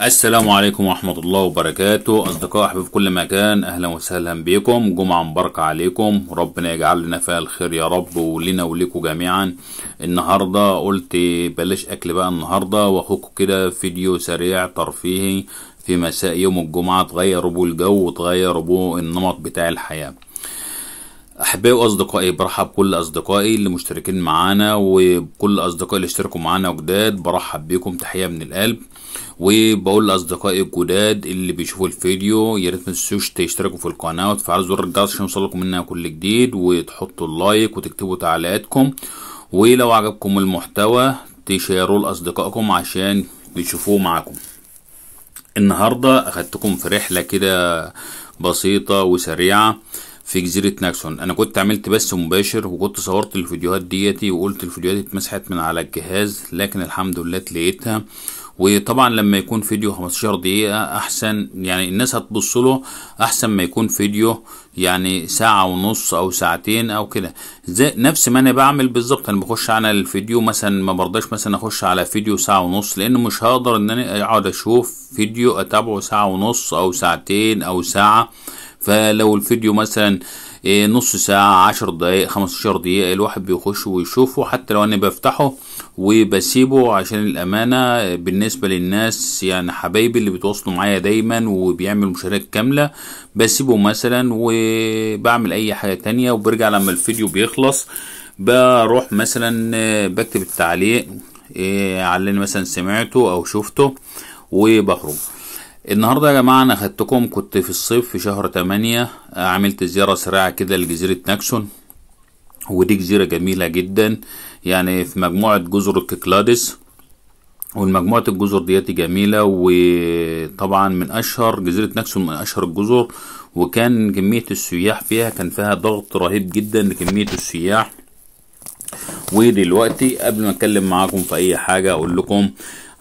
السلام عليكم ورحمة الله وبركاته أصدقاء أحباب كل مكان أهلا وسهلا بكم جمعة مباركة عليكم ربنا يجعل لنا فيها الخير يا رب ولنا ولكم جميعا النهاردة قلت بلاش أكل بقى النهاردة وأخوكم كده فيديو سريع ترفيهي في مساء يوم الجمعة تغيروا بو الجو وتغيروا بو النمط بتاع الحياة احبائي واصدقائي برحب بكل اصدقائي اللي مشتركين معانا وكل اصدقائي اللي اشتركوا معانا وجداد برحب بيكم تحيه من القلب وبقول لاصدقائي الجداد اللي بيشوفوا الفيديو يا ريت ما تنسوش تشتركوا في القناه وتفعلوا زر الجرس عشان يوصلكم منها كل جديد وتحطوا اللايك وتكتبوا تعليقاتكم ولو عجبكم المحتوى تشيروه لاصدقائكم عشان يشوفوه معاكم النهارده اخدتكم في رحله كده بسيطه وسريعه في جزيرة ناكسون أنا كنت عملت بث مباشر وكنت صورت الفيديوهات ديتي وقلت الفيديوهات اتمسحت من على الجهاز لكن الحمد لله تلاقيتها وطبعا لما يكون فيديو 15 دقيقة أحسن يعني الناس هتبص له أحسن ما يكون فيديو يعني ساعة ونص أو ساعتين أو كده زي نفس ما أنا بعمل بالظبط أنا بخش على الفيديو مثلا ما برضاش مثلا أخش على فيديو ساعة ونص لأن مش هقدر إن أنا أقعد أشوف فيديو أتابعه ساعة ونص أو ساعتين أو ساعة فلو الفيديو مثلا إيه، نص ساعة عشر دقايق خمستاشر دقيقة الواحد بيخش ويشوفه حتى لو أنا بفتحه وبسيبه عشان الأمانة بالنسبة للناس يعني حبايبي اللي بيتواصلوا معايا دايما وبيعملوا مشاركة كاملة بسيبه مثلا وبعمل أي حاجة تانية وبرجع لما الفيديو بيخلص بروح مثلا آه، بكتب التعليق آه، على اللي مثلا سمعته أو شفته وبخرج النهاردة يا جماعة أنا خدتكم كنت في الصيف في شهر تمانية آه، عملت زيارة سريعة كده لجزيرة ناكسون ودي جزيرة جميلة جدا يعني في مجموعة جزر الكيكلادس والمجموعة الجزر ديت جميلة وطبعا من أشهر جزيرة ناكسون من أشهر الجزر وكان كمية السياح فيها كان فيها ضغط رهيب جدا لكمية السياح ودلوقتي قبل ما اتكلم معاكم في اي حاجة اقول لكم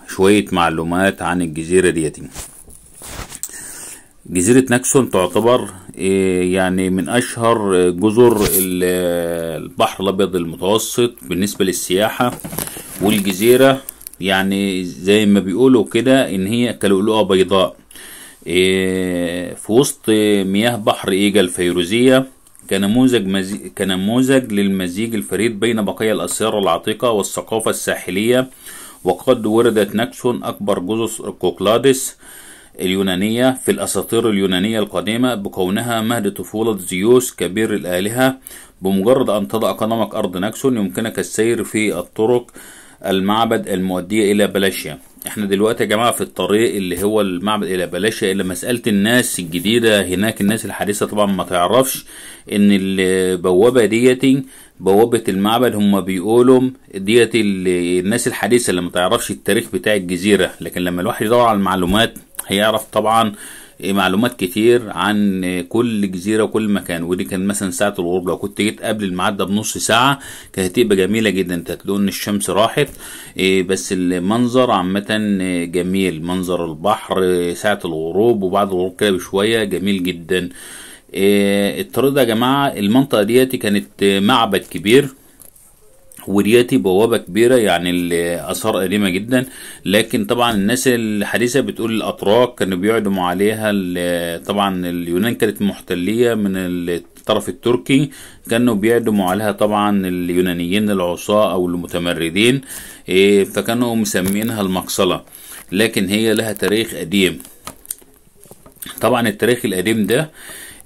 شوية معلومات عن الجزيرة ديتي جزيرة ناكسون تعتبر آه، يعني من أشهر آه، جزر آه، البحر الأبيض المتوسط بالنسبة للسياحة والجزيرة يعني زي ما بيقولوا كده إن هي كلؤلؤة بيضاء في وسط مياه بحر إيجا الفيروزية كنموذج مزي... كنموذج للمزيج الفريد بين بقايا الأسيار العتيقة والثقافة الساحلية وقد وردت ناكسون أكبر جزر كوكلادس اليونانية في الأساطير اليونانية القديمة بكونها مهد طفولة زيوس كبير الآلهة بمجرد أن تضع قدمك أرض نكسون يمكنك السير في الطرق المعبد المؤدية إلى بلاشيا احنا دلوقتي يا جماعة في الطريق اللي هو المعبد الى بلاشيا إلى مسألة الناس الجديدة هناك الناس الحديثة طبعا ما تعرفش ان البوابة ديتي بوابة المعبد هم بيقولوا ديت الناس الحديثة اللي ما تعرفش التاريخ بتاع الجزيرة لكن لما الواحد يدور على المعلومات هيعرف طبعا معلومات كتير عن كل جزيره وكل مكان ودي كان مثلا ساعه الغروب لو كنت جيت قبل الميعاد ده بنص ساعه كانت هتبقى جميله جدا انت ان الشمس راحت إيه، بس المنظر عامه جميل منظر البحر ساعه الغروب وبعد الغروب كده بشويه جميل جدا إيه، الطريق ده يا جماعه المنطقه ديت كانت معبد كبير ورياتي بوابه كبيره يعني الاثار قديمه جدا لكن طبعا الناس الحديثه بتقول الاتراك كانوا بيعدموا عليها طبعا اليونان كانت محتليه من الطرف التركي كانوا بيعدموا عليها طبعا اليونانيين العصاة او المتمردين إيه، فكانوا مسمينها المقصله لكن هي لها تاريخ قديم طبعا التاريخ القديم ده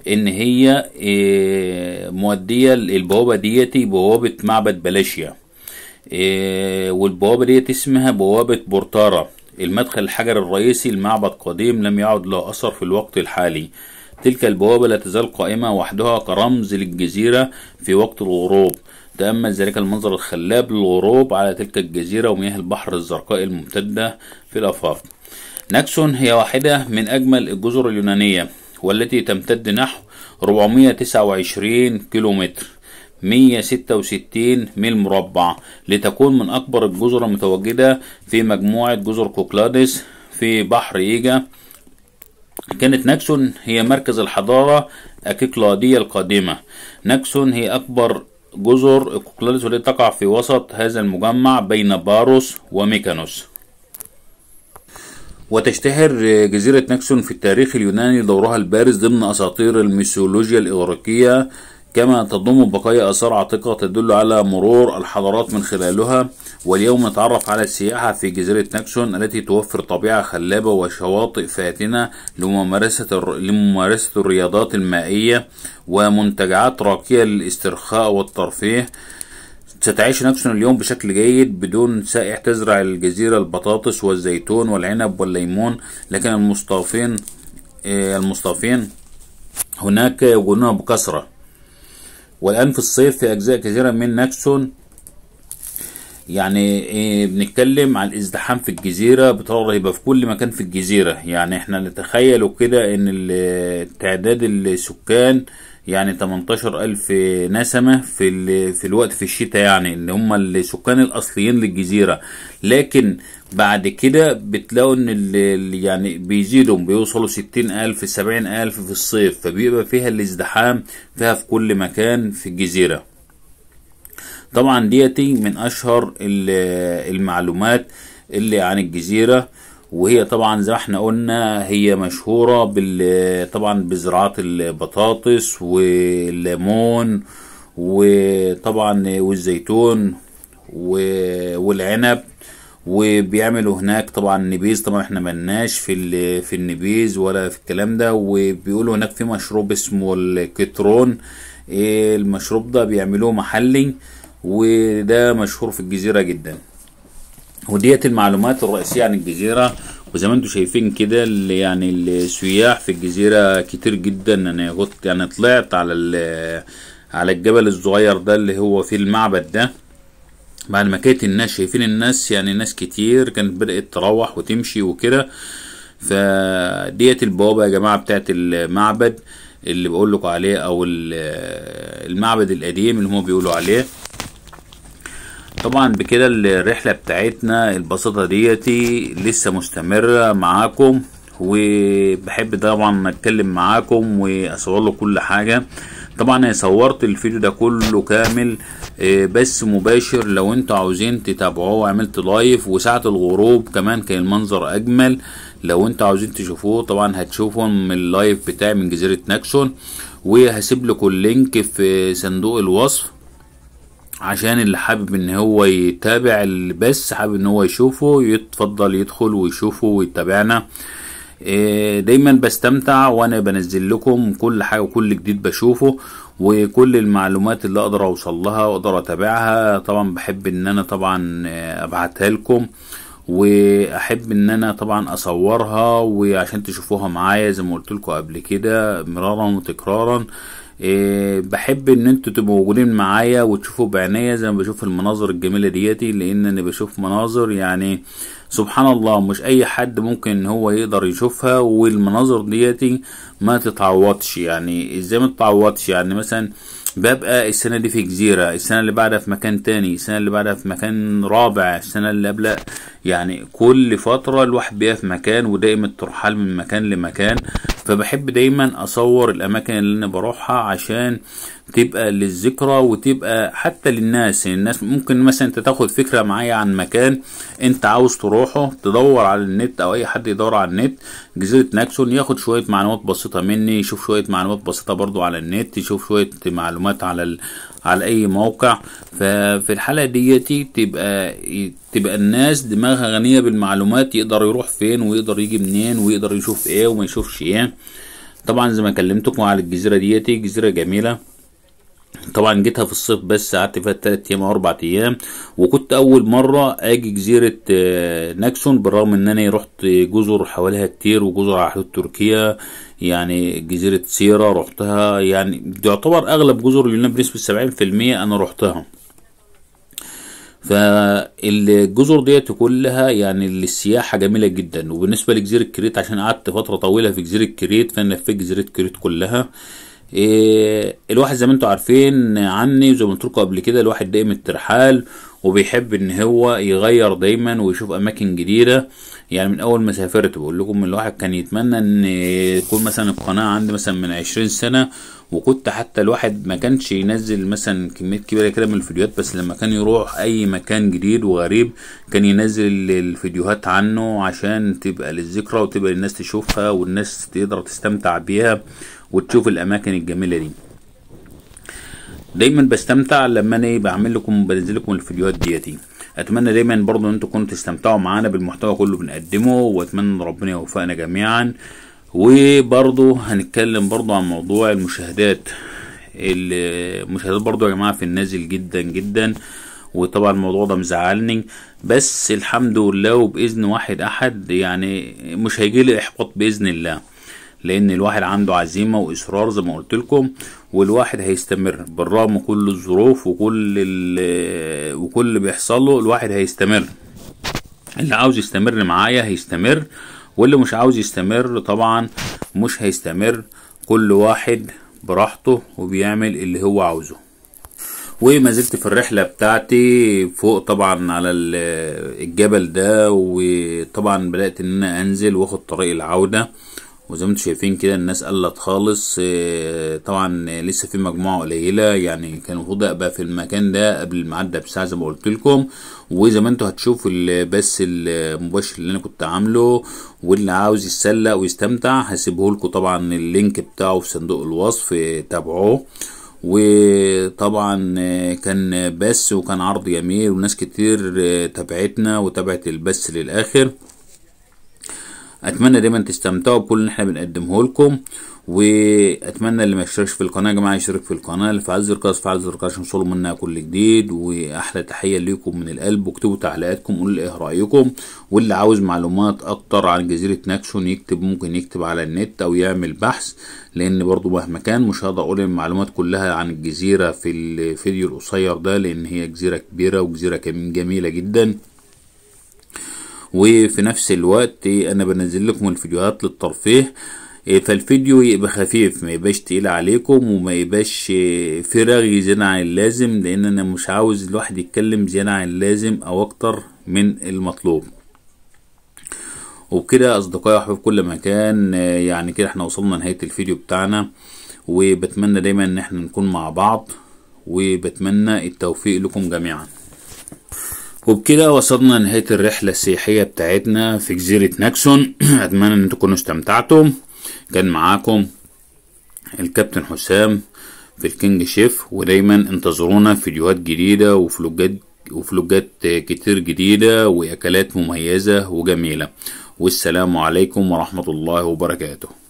ان هي آه، موديه البوابه ديتي بوابه معبد بلاشيا آه، والبوابه ديت اسمها بوابه بورتارا المدخل الحجر الرئيسي لمعبد قديم لم يعد له اثر في الوقت الحالي تلك البوابة لا تزال قائمة وحدها كرمز للجزيرة في وقت الغروب تأمل ذلك المنظر الخلاب للغروب على تلك الجزيرة ومياه البحر الزرقاء الممتدة في الأفاق ناكسون هي واحدة من أجمل الجزر اليونانية والتي تمتد نحو 429 كيلومتر 166 ميل مربع لتكون من أكبر الجزر المتواجدة في مجموعة جزر كوكلادس في بحر إيجا كانت ناكسون هي مركز الحضارة الكيكلادية القادمة ناكسون هي أكبر جزر كوكلادس والتي تقع في وسط هذا المجمع بين باروس وميكانوس وتشتهر آه، جزيرة نكسون في التاريخ اليوناني دورها البارز ضمن أساطير الميثولوجيا الإغريقية كما تضم بقايا آثار عتيقة تدل على مرور الحضارات من خلالها واليوم نتعرف على السياحة في جزيرة نكسون التي توفر طبيعة خلابة وشواطئ فاتنة لممارسة لممارسة الرياضات المائية ومنتجعات راقية للاسترخاء والترفيه ستعيش نفسنا اليوم بشكل جيد بدون سائح تزرع الجزيرة البطاطس والزيتون والعنب والليمون لكن المصطافين المصطافين آه، هناك يوجدونها بكثرة والآن في الصيف في أجزاء كثيرة من ناكسون يعني آه، بنتكلم عن الازدحام في الجزيرة بطريقة رهيبة في كل مكان في الجزيرة يعني احنا نتخيل كده ان تعداد السكان يعني 18000 نسمة في في الوقت في الشتاء يعني اللي هم السكان الأصليين للجزيرة لكن بعد كده بتلاقوا ان اللي يعني بيزيدوا بيوصلوا ستين الف سبعين الف في الصيف فبيبقى فيها الازدحام فيها في كل مكان في الجزيرة طبعا ديتي من اشهر المعلومات اللي عن الجزيرة وهي طبعا زي ما احنا قلنا هي مشهورة بال طبعا بزراعة البطاطس والليمون وطبعا والزيتون والعنب وبيعملوا هناك طبعا نبيذ طبعا احنا ملناش في في النبيذ ولا في الكلام ده وبيقولوا هناك في مشروب اسمه الكترون إيه المشروب ده بيعملوه محلي وده مشهور في الجزيرة جدا وديت المعلومات الرئيسية عن الجزيرة وزي ما انتم شايفين كده يعني السياح في الجزيرة كتير جدا انا كنت يعني طلعت على على الجبل الصغير ده اللي هو فيه المعبد ده بعد ما كانت الناس شايفين الناس يعني ناس كتير كانت بدأت تروح وتمشي وكده فديت البوابة يا جماعة بتاعت المعبد اللي بقول لكم عليه او المعبد القديم اللي هم بيقولوا عليه طبعا بكده الرحله بتاعتنا البسيطه ديتي لسه مستمره معاكم وبحب طبعا اتكلم معاكم واصور له كل حاجه طبعا انا صورت الفيديو ده كله كامل آه، بس مباشر لو انتوا عاوزين تتابعوه عملت لايف وساعه الغروب كمان كان المنظر اجمل لو انتوا عاوزين تشوفوه طبعا هتشوفوا من اللايف بتاعي من جزيره ناكسون وهسيب لكم اللينك في صندوق الوصف عشان اللي حابب ان هو يتابع بس حابب ان هو يشوفه يتفضل يدخل ويشوفه ويتابعنا إيه، دايما بستمتع وانا بنزل لكم كل حاجه وكل جديد بشوفه وكل المعلومات اللي اقدر اوصل لها واقدر اتابعها طبعا بحب ان انا طبعا آه، ابعتها لكم واحب ان انا طبعا اصورها وعشان تشوفوها معايا زي ما قلت لكم قبل كده مرارا وتكرارا إيه بحب ان انتوا تبقوا موجودين معايا وتشوفوا بعناية زي ما بشوف المناظر الجميله ديتي لان انا بشوف مناظر يعني سبحان الله مش اي حد ممكن ان هو يقدر يشوفها والمناظر ديتي ما تتعوضش يعني ازاي ما تتعوضش يعني مثلا ببقى السنة دي في جزيرة السنة اللي بعدها في مكان تاني السنة اللي بعدها في مكان رابع السنة اللي قبلها يعني كل فترة الواحد بيبقى في مكان ودائما الترحال من مكان لمكان فبحب دايما اصور الاماكن اللي انا بروحها عشان تبقى للذكرى وتبقى حتى للناس يعني الناس ممكن مثلا انت تاخد فكره معايا عن مكان انت عاوز تروحه تدور على النت او اي حد يدور على النت جزيره ناكسون ياخد شويه معلومات بسيطه مني يشوف شويه معلومات بسيطه برضو على النت يشوف شويه معلومات على ال... على اي موقع ففي الحاله ديتي تبقى تبقى الناس دماغها غنيه بالمعلومات يقدر يروح فين ويقدر يجي منين ويقدر يشوف ايه وما يشوفش ايه طبعا زي ما كلمتكم على الجزيره ديتي جزيره جميله طبعا جيتها في الصيف بس قعدت فيها تلات ايام او اربع ايام وكنت اول مره اجي جزيره آه، ناكسون بالرغم ان انا رحت جزر حواليها كتير وجزر على حدود تركيا يعني جزيره سيرا رحتها يعني يعتبر اغلب جزر اليونان بنسبه سبعين في المية انا رحتها فالجزر ديت كلها يعني للسياحة جميلة جدا وبالنسبة لجزيرة كريت عشان قعدت فترة طويلة في جزيرة كريت فأنا في جزيرة كريت كلها إيه الواحد زي ما انتوا عارفين عني زي ما قلت لكم قبل كده الواحد دايما الترحال وبيحب ان هو يغير دايما ويشوف اماكن جديده يعني من اول ما سافرت بقول لكم الواحد كان يتمنى ان يكون مثلا القناه عندي مثلا من عشرين سنه وكنت حتى الواحد ما كانش ينزل مثلا كمية كبيره كده من الفيديوهات بس لما كان يروح اي مكان جديد وغريب كان ينزل الفيديوهات عنه عشان تبقى للذكرى وتبقى الناس تشوفها والناس تقدر تستمتع بيها وتشوف الاماكن الجميله دي دايما بستمتع لما انا بعمل لكم بنزل لكم الفيديوهات ديتي اتمنى دايما برضو ان انتوا كنتوا تستمتعوا معانا بالمحتوى كله بنقدمه واتمنى ربنا يوفقنا جميعا وبرضو هنتكلم برضو عن موضوع المشاهدات المشاهدات برضو يا جماعه في النازل جدا جدا وطبعا الموضوع ده مزعلني بس الحمد لله وباذن واحد احد يعني مش هيجي لي احباط باذن الله لان الواحد عنده عزيمه واصرار زي ما قلت لكم والواحد هيستمر بالرغم كل الظروف وكل وكل اللي بيحصل له الواحد هيستمر اللي عاوز يستمر معايا هيستمر واللي مش عاوز يستمر طبعا مش هيستمر كل واحد براحته وبيعمل اللي هو عاوزه وما زلت في الرحله بتاعتي فوق طبعا على الجبل ده وطبعا بدات ان انا انزل واخد طريق العوده وزي ما انتم شايفين كده الناس قلت خالص آه، طبعا لسه في مجموعه قليله يعني كان المفروض ابقى في المكان ده قبل المعدة بساعه زي ما قلت لكم وزي ما انتم هتشوفوا البث المباشر اللي انا كنت عامله واللي عاوز يتسلق ويستمتع هسيبه لكم طبعا اللينك بتاعه في صندوق الوصف آه، تابعوه وطبعا آه، كان بث وكان عرض جميل وناس كتير تابعتنا وتابعت البث للاخر اتمنى دايما تستمتعوا بكل اللي احنا بنقدمه لكم واتمنى اللي ما اشتركش في القناه يا جماعه يشترك في القناه اللي فعل زر الجرس فعل زر الجرس عشان يوصلوا منا كل جديد واحلى تحيه ليكم من القلب واكتبوا تعليقاتكم قولوا ايه رايكم واللي عاوز معلومات اكتر عن جزيره ناكسون يكتب ممكن يكتب على النت او يعمل بحث لان برضو مهما كان مش هقدر اقول المعلومات كلها عن الجزيره في الفيديو القصير ده لان هي جزيره كبيره وجزيره جميله جدا وفي نفس الوقت انا بنزل لكم الفيديوهات للترفيه إيه، فالفيديو يبقى خفيف ما يبقاش تقيل عليكم وما يبقاش إيه، رغي زيادة عن اللازم لان انا مش عاوز الواحد يتكلم زيادة عن اللازم او اكتر من المطلوب وبكده اصدقائي واحبابي في كل مكان إيه، يعني كده احنا وصلنا لنهاية الفيديو بتاعنا وبتمنى دايما ان احنا نكون مع بعض وبتمنى التوفيق لكم جميعا وبكده وصلنا نهاية الرحلة السياحية بتاعتنا في جزيرة ناكسون أتمنى أن تكونوا استمتعتم كان معاكم الكابتن حسام في الكينج شيف ودايما انتظرونا فيديوهات جديدة وفلوجات وفلوجات كتير جديدة وأكلات مميزة وجميلة والسلام عليكم ورحمة الله وبركاته